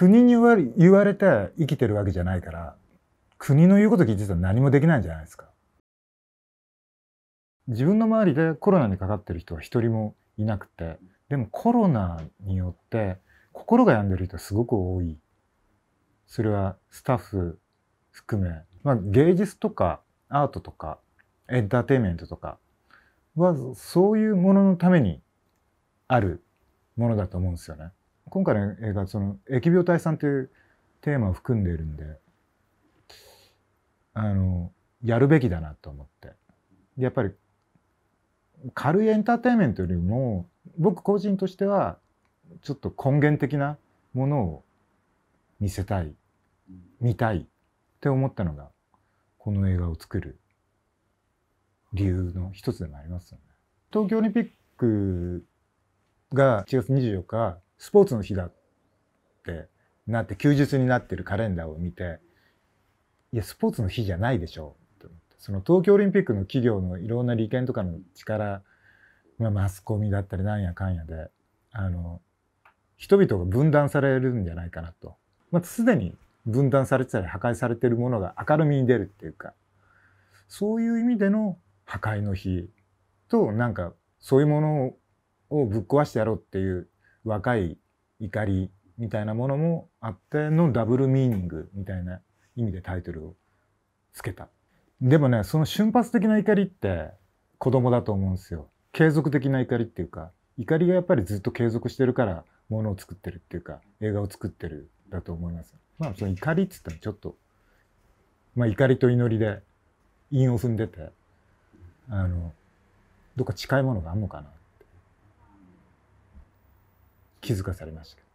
国に言われて生きてるわけじゃないから国の言うこと聞いてたら何もできないんじゃないですか。自分の周りでコロナにかかってる人は一人もいなくてでもコロナによって心が病んでる人すごく多い。それはスタッフ含め、まあ、芸術とかアートとかエンターテインメントとかはそういうもののためにあるものだと思うんですよね。今回の映画その疫病退散というテーマを含んでいるんであのやるべきだなと思ってやっぱり軽いエンターテインメントよりも僕個人としてはちょっと根源的なものを見せたい見たいって思ったのがこの映画を作る理由の一つでもありますよね。東京オリンピックが1月24日スポーツの日だってなって休日になってるカレンダーを見ていやスポーツの日じゃないでしょって思ってその東京オリンピックの企業のいろんな利権とかの力、まあ、マスコミだったりなんやかんやであの人々が分断されるんじゃないかなと。まあ、既に分断されてたり破壊されてるものが明るみに出るっていうかそういう意味での破壊の日となんかそういうものをぶっ壊してやろうっていう若い怒りみたいなものもあってのダブルミーニングみたいな意味でタイトルをつけた。でもね、その瞬発的な怒りって子供だと思うんですよ。継続的な怒りっていうか、怒りがやっぱりずっと継続してるからものを作ってるっていうか、映画を作ってるだと思います。まあその怒りっつったらちょっと、まあ怒りと祈りで韻を踏んでて、あの、どっか近いものがあるのかな気づかされました